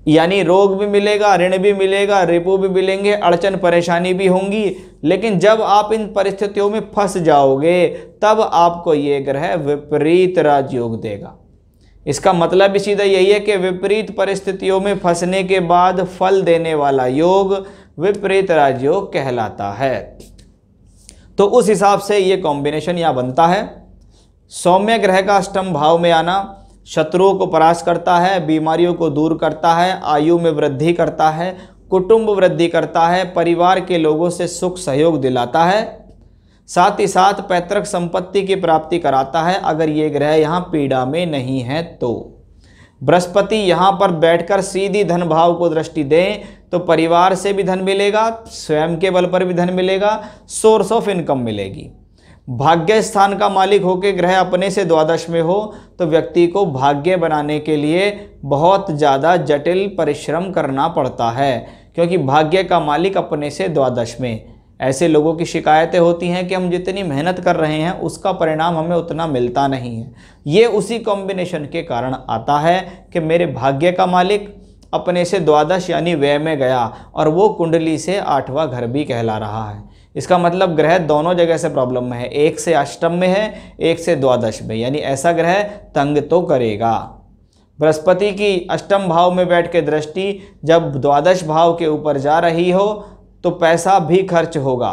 यानी रोग भी मिलेगा ऋण भी मिलेगा रिपु भी मिलेंगे अड़चन परेशानी भी होंगी लेकिन जब आप इन परिस्थितियों में फंस जाओगे तब आपको ये ग्रह विपरीत राजयोग देगा इसका मतलब भी सीधा यही है कि विपरीत परिस्थितियों में फंसने के बाद फल देने वाला योग विपरीत राजयोग कहलाता है तो उस हिसाब से ये कॉम्बिनेशन यहाँ बनता है सौम्य ग्रह का अष्टम भाव में आना शत्रुओं को परास्त करता है बीमारियों को दूर करता है आयु में वृद्धि करता है कुटुंब वृद्धि करता है परिवार के लोगों से सुख सहयोग दिलाता है साथ ही साथ पैतृक संपत्ति की प्राप्ति कराता है अगर ये ग्रह यहाँ पीड़ा में नहीं है तो बृहस्पति यहाँ पर बैठकर सीधी धन भाव को दृष्टि दें तो परिवार से भी धन मिलेगा स्वयं के बल पर भी धन मिलेगा सोर्स ऑफ इनकम मिलेगी भाग्य स्थान का मालिक होकर ग्रह अपने से द्वादश में हो तो व्यक्ति को भाग्य बनाने के लिए बहुत ज़्यादा जटिल परिश्रम करना पड़ता है क्योंकि भाग्य का मालिक अपने से द्वादश में ऐसे लोगों की शिकायतें होती हैं कि हम जितनी मेहनत कर रहे हैं उसका परिणाम हमें उतना मिलता नहीं है ये उसी कॉम्बिनेशन के कारण आता है कि मेरे भाग्य का मालिक अपने से द्वादश यानी व्यय में गया और वो कुंडली से आठवां घर भी कहला रहा है इसका मतलब ग्रह दोनों जगह से प्रॉब्लम में है एक से अष्टम में है एक से द्वादश में यानी ऐसा ग्रह तंग तो करेगा बृहस्पति की अष्टम भाव में बैठ के दृष्टि जब द्वादश भाव के ऊपर जा रही हो तो पैसा भी खर्च होगा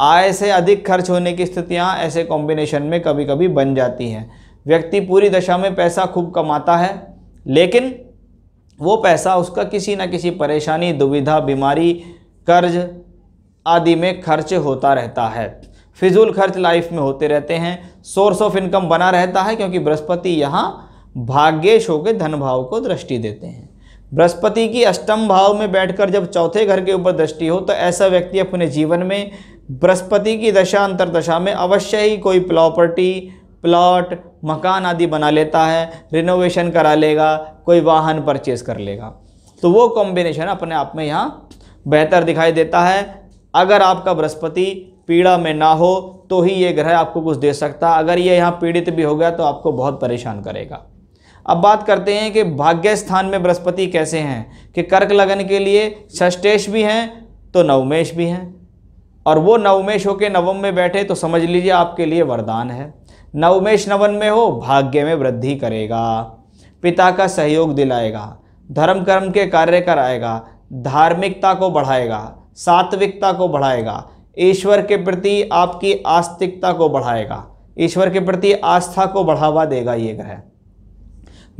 आय से अधिक खर्च होने की स्थितियाँ ऐसे कॉम्बिनेशन में कभी कभी बन जाती हैं व्यक्ति पूरी दशा में पैसा खूब कमाता है लेकिन वो पैसा उसका किसी न किसी परेशानी दुविधा बीमारी कर्ज आदि में खर्च होता रहता है फिजूल खर्च लाइफ में होते रहते हैं सोर्स ऑफ इनकम बना रहता है क्योंकि बृहस्पति यहाँ भाग्येश होकर धन भाव को दृष्टि देते हैं बृहस्पति की अष्टम भाव में बैठकर जब चौथे घर के ऊपर दृष्टि हो तो ऐसा व्यक्ति अपने जीवन में बृहस्पति की दशा अंतर दशा में अवश्य ही कोई प्रॉपर्टी प्लॉट मकान आदि बना लेता है रिनोवेशन करा लेगा कोई वाहन परचेज कर लेगा तो वो कॉम्बिनेशन अपने आप में यहाँ बेहतर दिखाई देता है अगर आपका बृहस्पति पीड़ा में ना हो तो ही ये ग्रह आपको कुछ दे सकता अगर ये यहाँ पीड़ित भी हो गया तो आपको बहुत परेशान करेगा अब बात करते हैं कि भाग्य स्थान में बृहस्पति कैसे हैं कि कर्क लगन के लिए षष्टेश भी हैं तो नवमेश भी हैं और वो नवमेश होकर नवम में बैठे तो समझ लीजिए आपके लिए वरदान है नवमेश नवन में हो भाग्य में वृद्धि करेगा पिता का सहयोग दिलाएगा धर्म कर्म के कार्य कराएगा धार्मिकता को बढ़ाएगा सात्विकता को बढ़ाएगा ईश्वर के प्रति आपकी आस्तिकता को बढ़ाएगा ईश्वर के प्रति आस्था को बढ़ावा देगा ये ग्रह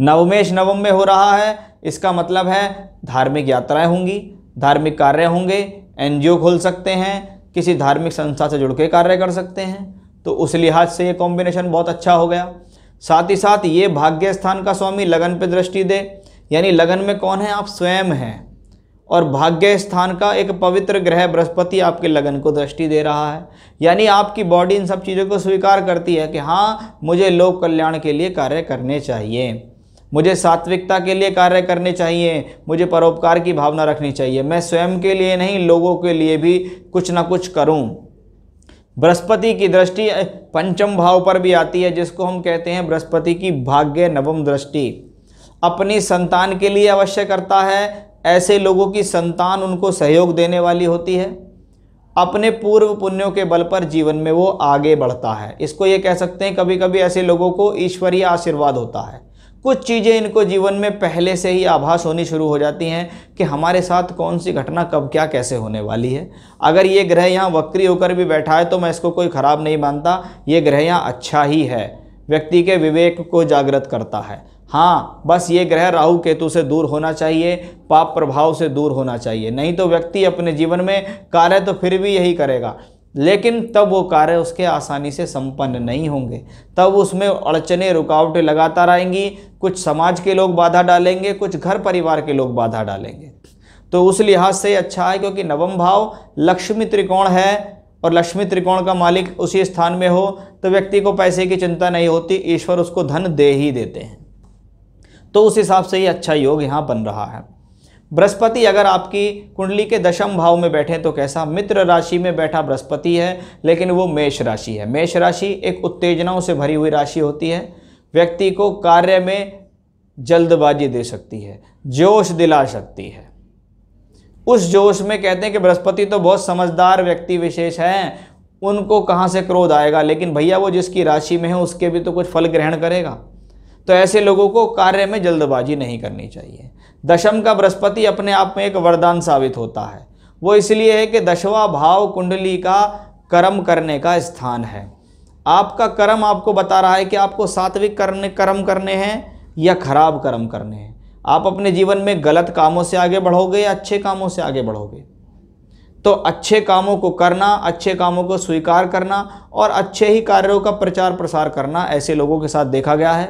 नवमेश नवम में हो रहा है इसका मतलब है धार्मिक यात्राएं होंगी धार्मिक कार्य होंगे एनजीओ खोल सकते हैं किसी धार्मिक संस्था से जुड़ के कार्य कर सकते हैं तो उस लिहाज से ये कॉम्बिनेशन बहुत अच्छा हो गया साथ ही साथ ये भाग्य स्थान का स्वामी लगन पे दृष्टि दे यानी लगन में कौन है आप स्वयं हैं और भाग्य स्थान का एक पवित्र ग्रह बृहस्पति आपके लगन को दृष्टि दे रहा है यानी आपकी बॉडी इन सब चीज़ों को स्वीकार करती है कि हाँ मुझे लोक कल्याण के लिए कार्य करने चाहिए मुझे सात्विकता के लिए कार्य करने चाहिए मुझे परोपकार की भावना रखनी चाहिए मैं स्वयं के लिए नहीं लोगों के लिए भी कुछ ना कुछ करूं बृहस्पति की दृष्टि पंचम भाव पर भी आती है जिसको हम कहते हैं बृहस्पति की भाग्य नवम दृष्टि अपनी संतान के लिए अवश्य करता है ऐसे लोगों की संतान उनको सहयोग देने वाली होती है अपने पूर्व पुण्यों के बल पर जीवन में वो आगे बढ़ता है इसको ये कह सकते हैं कभी कभी ऐसे लोगों को ईश्वरीय आशीर्वाद होता है कुछ चीज़ें इनको जीवन में पहले से ही आभास होनी शुरू हो जाती हैं कि हमारे साथ कौन सी घटना कब क्या कैसे होने वाली है अगर ये ग्रह यहाँ वक्री होकर भी बैठा है तो मैं इसको कोई ख़राब नहीं मानता ये ग्रह यहाँ अच्छा ही है व्यक्ति के विवेक को जागृत करता है हाँ बस ये ग्रह राहु केतु से दूर होना चाहिए पाप प्रभाव से दूर होना चाहिए नहीं तो व्यक्ति अपने जीवन में कार्य तो फिर भी यही करेगा लेकिन तब वो कार्य उसके आसानी से संपन्न नहीं होंगे तब उसमें अड़चने रुकावटें लगातार आएंगी कुछ समाज के लोग बाधा डालेंगे कुछ घर परिवार के लोग बाधा डालेंगे तो उस लिहाज से अच्छा है क्योंकि नवम भाव लक्ष्मी त्रिकोण है और लक्ष्मी त्रिकोण का मालिक उसी स्थान में हो तो व्यक्ति को पैसे की चिंता नहीं होती ईश्वर उसको धन दे ही देते हैं तो उस हिसाब से ये अच्छा योग यहाँ बन रहा है बृहस्पति अगर आपकी कुंडली के दशम भाव में बैठे तो कैसा मित्र राशि में बैठा बृहस्पति है लेकिन वो मेष राशि है मेष राशि एक उत्तेजनाओं से भरी हुई राशि होती है व्यक्ति को कार्य में जल्दबाजी दे सकती है जोश दिला सकती है उस जोश में कहते हैं कि बृहस्पति तो बहुत समझदार व्यक्ति विशेष हैं उनको कहाँ से क्रोध आएगा लेकिन भैया वो जिसकी राशि में है उसके भी तो कुछ फल ग्रहण करेगा तो ऐसे लोगों को कार्य में जल्दबाजी नहीं करनी चाहिए दशम का बृहस्पति अपने आप में एक वरदान साबित होता है वो इसलिए है कि दशवा भाव कुंडली का कर्म करने का स्थान है आपका कर्म आपको बता रहा है कि आपको सात्विक करने कर्म करने हैं या खराब कर्म करने हैं आप अपने जीवन में गलत कामों से आगे बढ़ोगे या अच्छे कामों से आगे बढ़ोगे तो अच्छे कामों को करना अच्छे कामों को स्वीकार करना और अच्छे ही कार्यों का प्रचार प्रसार करना ऐसे लोगों के साथ देखा गया है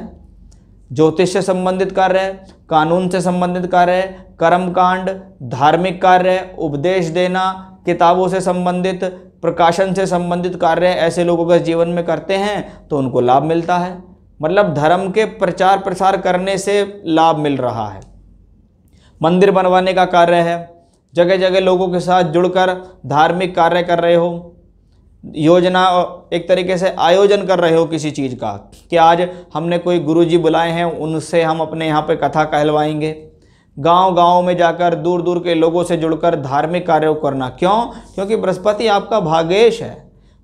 ज्योतिष से संबंधित कार्य है कानून से संबंधित कार्य कर्म कर्मकांड धार्मिक कार्य उपदेश देना किताबों से संबंधित प्रकाशन से संबंधित कार्य ऐसे लोग अगर जीवन में करते हैं तो उनको लाभ मिलता है मतलब धर्म के प्रचार प्रसार करने से लाभ मिल रहा है मंदिर बनवाने का कार्य है जगह जगह लोगों के साथ जुड़कर धार्मिक कार्य कर रहे हो योजना एक तरीके से आयोजन कर रहे हो किसी चीज़ का कि आज हमने कोई गुरुजी बुलाए हैं उनसे हम अपने यहाँ पे कथा कहलवाएंगे गांव गांव में जाकर दूर दूर के लोगों से जुड़कर धार्मिक कार्यों करना क्यों क्योंकि बृहस्पति आपका भाग्येश है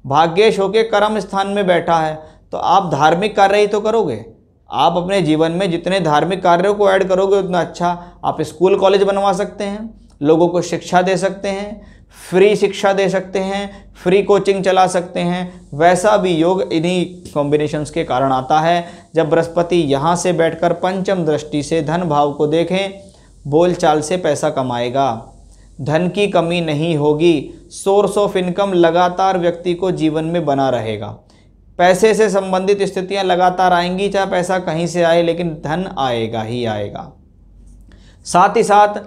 भाग्येश होके कर्म स्थान में बैठा है तो आप धार्मिक कार्य ही तो करोगे आप अपने जीवन में जितने धार्मिक कार्यों को ऐड करोगे उतना अच्छा आप स्कूल कॉलेज बनवा सकते हैं लोगों को शिक्षा दे सकते हैं फ्री शिक्षा दे सकते हैं फ्री कोचिंग चला सकते हैं वैसा भी योग इन्हीं कॉम्बिनेशंस के कारण आता है जब बृहस्पति यहाँ से बैठकर पंचम दृष्टि से धन भाव को देखें बोलचाल से पैसा कमाएगा धन की कमी नहीं होगी सोर्स ऑफ इनकम लगातार व्यक्ति को जीवन में बना रहेगा पैसे से संबंधित स्थितियां लगातार आएंगी चाहे पैसा कहीं से आए लेकिन धन आएगा ही आएगा साथ ही साथ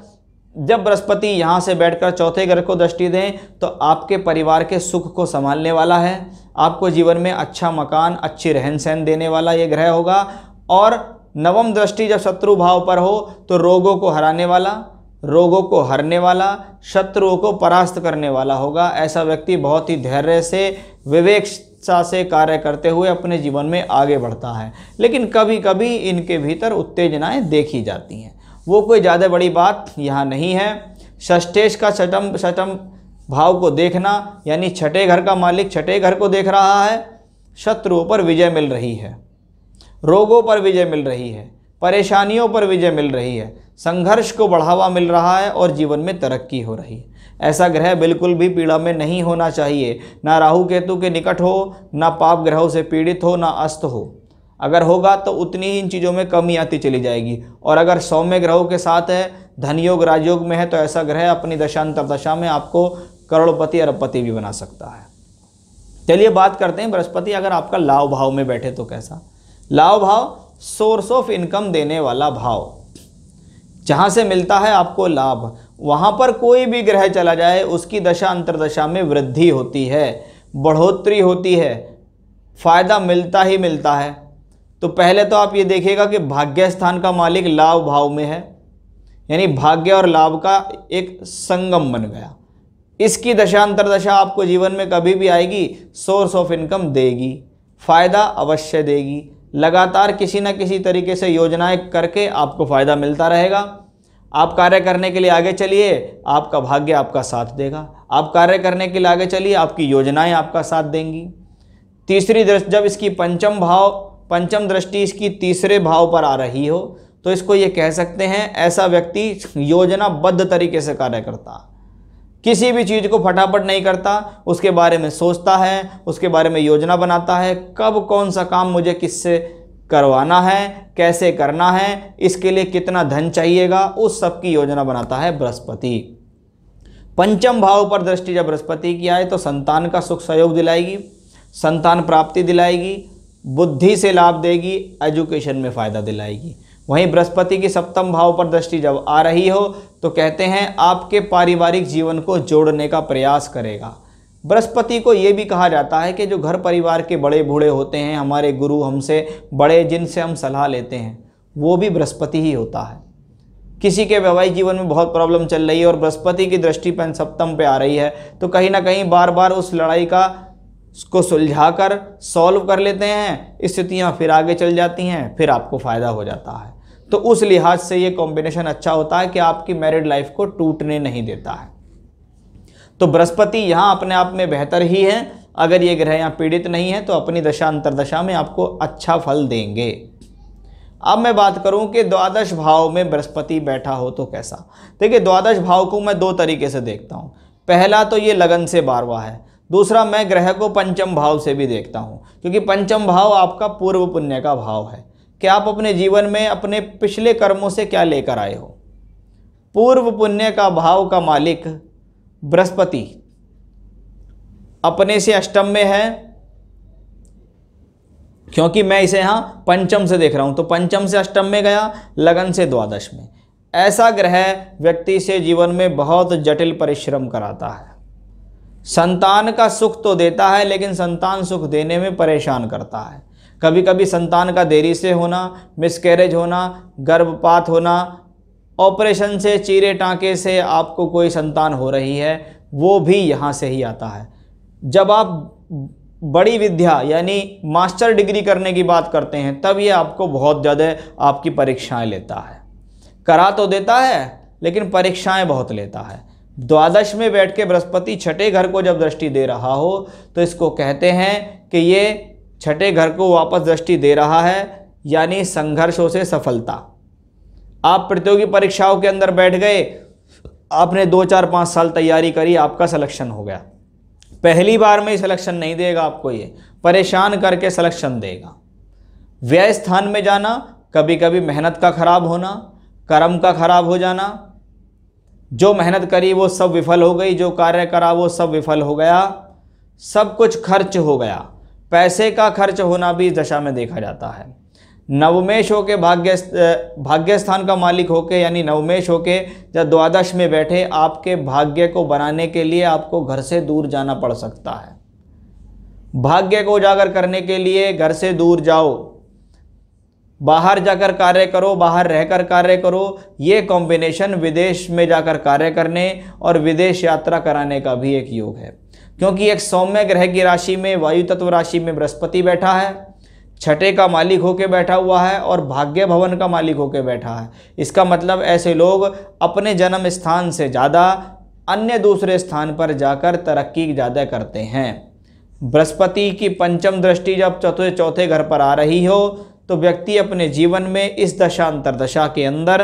जब बृहस्पति यहाँ से बैठकर चौथे घर को दृष्टि दें तो आपके परिवार के सुख को संभालने वाला है आपको जीवन में अच्छा मकान अच्छी रहन सहन देने वाला ये ग्रह होगा और नवम दृष्टि जब शत्रु भाव पर हो तो रोगों को हराने वाला रोगों को हरने वाला शत्रुओं को परास्त करने वाला होगा ऐसा व्यक्ति बहुत ही धैर्य से विवेक से कार्य करते हुए अपने जीवन में आगे बढ़ता है लेकिन कभी कभी इनके भीतर उत्तेजनाएं देखी जाती हैं वो कोई ज़्यादा बड़ी बात यहाँ नहीं है षष्ठेश का छठम छठम भाव को देखना यानी छठे घर का मालिक छठे घर को देख रहा है शत्रुओं पर विजय मिल रही है रोगों पर विजय मिल रही है परेशानियों पर विजय मिल रही है संघर्ष को बढ़ावा मिल रहा है और जीवन में तरक्की हो रही है ऐसा ग्रह बिल्कुल भी पीड़ा में नहीं होना चाहिए ना राहु केतु के निकट हो ना पाप ग्रहों से पीड़ित हो ना अस्त हो अगर होगा तो उतनी ही इन चीज़ों में कमी आती चली जाएगी और अगर सौम्य ग्रहों के साथ है धनयोग राजयोग में है तो ऐसा ग्रह अपनी दशांतर दशा में आपको करोड़पति अरबपति भी बना सकता है चलिए बात करते हैं बृहस्पति अगर आपका लाव भाव में बैठे तो कैसा लाव भाव सोर्स ऑफ इनकम देने वाला भाव जहाँ से मिलता है आपको लाभ वहाँ पर कोई भी ग्रह चला जाए उसकी दशा अंतरदशा में वृद्धि होती है बढ़ोतरी होती है फ़ायदा मिलता ही मिलता है तो पहले तो आप ये देखिएगा कि भाग्य स्थान का मालिक लाभ भाव में है यानी भाग्य और लाभ का एक संगम बन गया इसकी दशांतर दशा आपको जीवन में कभी भी आएगी सोर्स ऑफ इनकम देगी फ़ायदा अवश्य देगी लगातार किसी न किसी तरीके से योजनाएं करके आपको फ़ायदा मिलता रहेगा आप कार्य करने के लिए आगे चलिए आपका भाग्य आपका साथ देगा आप कार्य करने के लिए आगे चलिए आपकी योजनाएं आपका साथ देंगी तीसरी दृष्टि जब इसकी पंचम भाव पंचम दृष्टि इसकी तीसरे भाव पर आ रही हो तो इसको ये कह सकते हैं ऐसा व्यक्ति योजनाबद्ध तरीके से कार्य करता किसी भी चीज़ को फटाफट नहीं करता उसके बारे में सोचता है उसके बारे में योजना बनाता है कब कौन सा काम मुझे किससे करवाना है कैसे करना है इसके लिए कितना धन चाहिएगा उस सब की योजना बनाता है बृहस्पति पंचम भाव पर दृष्टि जब बृहस्पति की आए तो संतान का सुख सहयोग दिलाएगी संतान प्राप्ति दिलाएगी बुद्धि से लाभ देगी एजुकेशन में फ़ायदा दिलाएगी वहीं बृहस्पति की सप्तम भाव पर दृष्टि जब आ रही हो तो कहते हैं आपके पारिवारिक जीवन को जोड़ने का प्रयास करेगा बृहस्पति को ये भी कहा जाता है कि जो घर परिवार के बड़े बूढ़े होते हैं हमारे गुरु हमसे बड़े जिनसे हम सलाह लेते हैं वो भी बृहस्पति ही होता है किसी के वैवाहिक जीवन में बहुत प्रॉब्लम चल रही है और बृहस्पति की दृष्टि पेन सप्तम पे आ रही है तो कहीं ना कहीं बार बार उस लड़ाई का सुलझा सुलझाकर सॉल्व कर लेते हैं स्थितियाँ फिर आगे चल जाती हैं फिर आपको फ़ायदा हो जाता है तो उस लिहाज से ये कॉम्बिनेशन अच्छा होता है कि आपकी मैरिड लाइफ को टूटने नहीं देता है तो बृहस्पति यहाँ अपने आप में बेहतर ही है अगर ये ग्रह यहाँ पीड़ित नहीं है तो अपनी दशा अंतरदशा में आपको अच्छा फल देंगे अब मैं बात करूं कि द्वादश भाव में बृहस्पति बैठा हो तो कैसा देखिए द्वादश भाव को मैं दो तरीके से देखता हूं पहला तो ये लगन से बारवा है दूसरा मैं ग्रह को पंचम भाव से भी देखता हूँ क्योंकि पंचम भाव आपका पूर्व पुण्य का भाव है कि आप अपने जीवन में अपने पिछले कर्मों से क्या लेकर आए हो पूर्व पुण्य का भाव का मालिक बृहस्पति अपने से अष्टम में है क्योंकि मैं इसे यहाँ पंचम से देख रहा हूँ तो पंचम से अष्टम में गया लगन से द्वादश में ऐसा ग्रह व्यक्ति से जीवन में बहुत जटिल परिश्रम कराता है संतान का सुख तो देता है लेकिन संतान सुख देने में परेशान करता है कभी कभी संतान का देरी से होना मिसकैरेज होना गर्भपात होना ऑपरेशन से चीरे टाँके से आपको कोई संतान हो रही है वो भी यहाँ से ही आता है जब आप बड़ी विद्या यानी मास्टर डिग्री करने की बात करते हैं तब ये आपको बहुत ज़्यादा आपकी परीक्षाएं लेता है करा तो देता है लेकिन परीक्षाएं बहुत लेता है द्वादश में बैठ के बृहस्पति छठे घर को जब दृष्टि दे रहा हो तो इसको कहते हैं कि ये छठे घर को वापस दृष्टि दे रहा है यानी संघर्षों से सफलता आप प्रतियोगी परीक्षाओं के अंदर बैठ गए आपने दो चार पाँच साल तैयारी करी आपका सिलेक्शन हो गया पहली बार में ही सिलेक्शन नहीं देगा आपको ये परेशान करके सिलेक्शन देगा व्यय स्थान में जाना कभी कभी मेहनत का खराब होना कर्म का खराब हो जाना जो मेहनत करी वो सब विफल हो गई जो कार्य करा वो सब विफल हो गया सब कुछ खर्च हो गया पैसे का खर्च होना भी इस दशा में देखा जाता है नवमेश होके भाग्य भाग्य स्थान का मालिक होके यानी नवमेश होके जब द्वादश में बैठे आपके भाग्य को बनाने के लिए आपको घर से दूर जाना पड़ सकता है भाग्य को उजागर करने के लिए घर से दूर जाओ बाहर जाकर कार्य करो बाहर रहकर कार्य करो ये कॉम्बिनेशन विदेश में जाकर कार्य करने और विदेश यात्रा कराने का भी एक योग है क्योंकि एक सौम्य ग्रह की राशि में वायु तत्व राशि में बृहस्पति बैठा है छठे का मालिक होके बैठा हुआ है और भाग्य भवन का मालिक होके बैठा है इसका मतलब ऐसे लोग अपने जन्म स्थान से ज़्यादा अन्य दूसरे स्थान पर जाकर तरक्की ज़्यादा करते हैं बृहस्पति की पंचम दृष्टि जब चौथे चौथे घर पर आ रही हो तो व्यक्ति अपने जीवन में इस दशांतर दशा के अंदर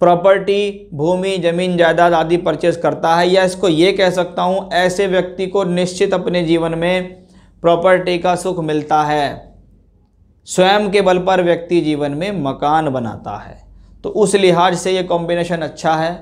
प्रॉपर्टी भूमि जमीन जायदाद आदि परचेज करता है या इसको ये कह सकता हूँ ऐसे व्यक्ति को निश्चित अपने जीवन में प्रॉपर्टी का सुख मिलता है स्वयं के बल पर व्यक्ति जीवन में मकान बनाता है तो उस लिहाज से ये कॉम्बिनेशन अच्छा है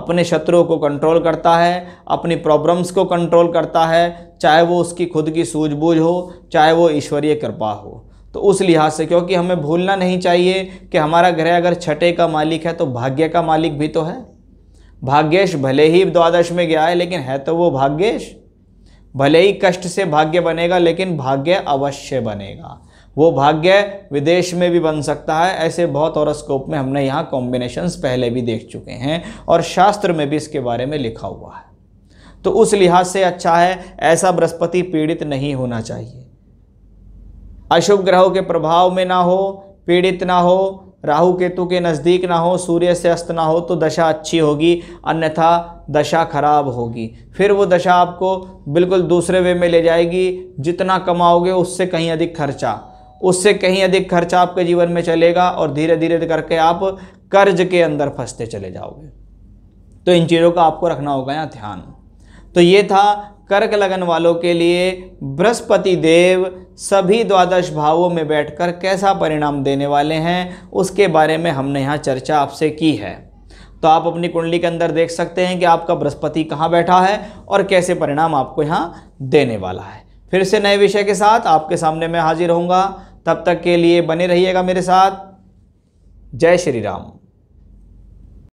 अपने शत्रुओं को कंट्रोल करता है अपनी प्रॉब्लम्स को कंट्रोल करता है चाहे वो उसकी खुद की सूझबूझ हो चाहे वो ईश्वरीय कृपा हो तो उस लिहाज से क्योंकि हमें भूलना नहीं चाहिए कि हमारा ग्रह अगर छठे का मालिक है तो भाग्य का मालिक भी तो है भाग्येश भले ही द्वादश में गया है लेकिन है तो वो भाग्येश भले ही कष्ट से भाग्य बनेगा लेकिन भाग्य अवश्य बनेगा वो भाग्य विदेश में भी बन सकता है ऐसे बहुत और स्कोप में हमने यहाँ कॉम्बिनेशंस पहले भी देख चुके हैं और शास्त्र में भी इसके बारे में लिखा हुआ है तो उस लिहाज से अच्छा है ऐसा बृहस्पति पीड़ित नहीं होना चाहिए अशुभ ग्रहों के प्रभाव में ना हो पीड़ित ना हो राहु केतु के नज़दीक ना हो सूर्य से अस्त ना हो तो दशा अच्छी होगी अन्यथा दशा खराब होगी फिर वो दशा आपको बिल्कुल दूसरे वे में ले जाएगी जितना कमाओगे उससे कहीं अधिक खर्चा उससे कहीं अधिक खर्चा आपके जीवन में चलेगा और धीरे धीरे करके आप कर्ज के अंदर फंसते चले जाओगे तो इन चीज़ों का आपको रखना होगा यहाँ ध्यान तो ये था कर्क लगन वालों के लिए बृहस्पति देव सभी द्वादश भावों में बैठकर कैसा परिणाम देने वाले हैं उसके बारे में हमने यहाँ चर्चा आपसे की है तो आप अपनी कुंडली के अंदर देख सकते हैं कि आपका बृहस्पति कहाँ बैठा है और कैसे परिणाम आपको यहाँ देने वाला है फिर से नए विषय के साथ आपके सामने मैं हाजिर होऊंगा तब तक के लिए बने रहिएगा मेरे साथ जय श्री राम